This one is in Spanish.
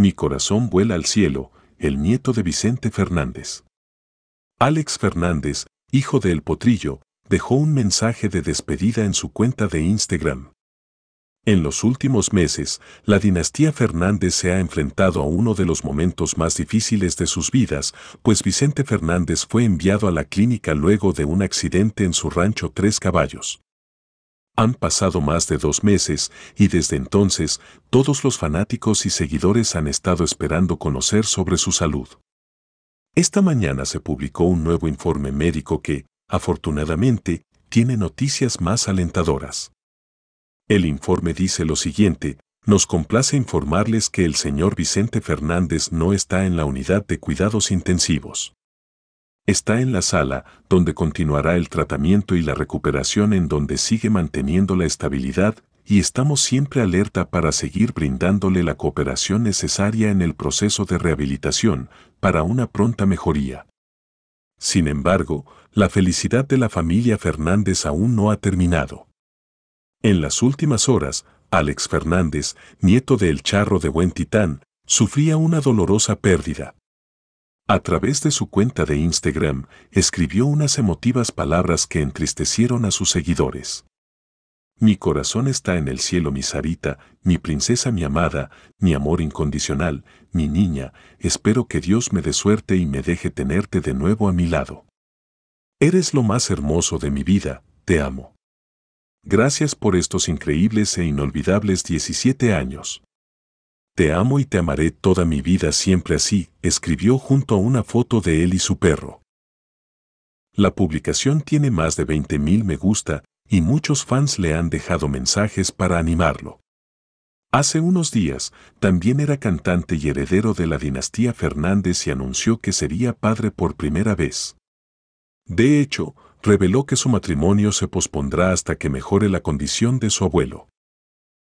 Mi corazón vuela al cielo, el nieto de Vicente Fernández. Alex Fernández, hijo de El Potrillo, dejó un mensaje de despedida en su cuenta de Instagram. En los últimos meses, la dinastía Fernández se ha enfrentado a uno de los momentos más difíciles de sus vidas, pues Vicente Fernández fue enviado a la clínica luego de un accidente en su rancho Tres Caballos. Han pasado más de dos meses y desde entonces todos los fanáticos y seguidores han estado esperando conocer sobre su salud. Esta mañana se publicó un nuevo informe médico que, afortunadamente, tiene noticias más alentadoras. El informe dice lo siguiente, nos complace informarles que el señor Vicente Fernández no está en la unidad de cuidados intensivos. Está en la sala, donde continuará el tratamiento y la recuperación en donde sigue manteniendo la estabilidad y estamos siempre alerta para seguir brindándole la cooperación necesaria en el proceso de rehabilitación para una pronta mejoría. Sin embargo, la felicidad de la familia Fernández aún no ha terminado. En las últimas horas, Alex Fernández, nieto del charro de Buen Titán, sufría una dolorosa pérdida, a través de su cuenta de Instagram, escribió unas emotivas palabras que entristecieron a sus seguidores. Mi corazón está en el cielo, mi Sarita, mi princesa, mi amada, mi amor incondicional, mi niña, espero que Dios me dé suerte y me deje tenerte de nuevo a mi lado. Eres lo más hermoso de mi vida, te amo. Gracias por estos increíbles e inolvidables 17 años. Te amo y te amaré toda mi vida siempre así, escribió junto a una foto de él y su perro. La publicación tiene más de 20.000 me gusta y muchos fans le han dejado mensajes para animarlo. Hace unos días, también era cantante y heredero de la dinastía Fernández y anunció que sería padre por primera vez. De hecho, reveló que su matrimonio se pospondrá hasta que mejore la condición de su abuelo.